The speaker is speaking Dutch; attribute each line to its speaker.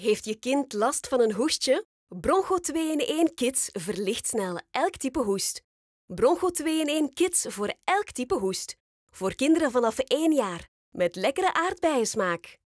Speaker 1: Heeft je kind last van een hoestje? Broncho 2 in 1 Kids verlicht snel elk type hoest. Broncho 2 in 1 Kids voor elk type hoest. Voor kinderen vanaf 1 jaar, met lekkere aardbeiensmaak.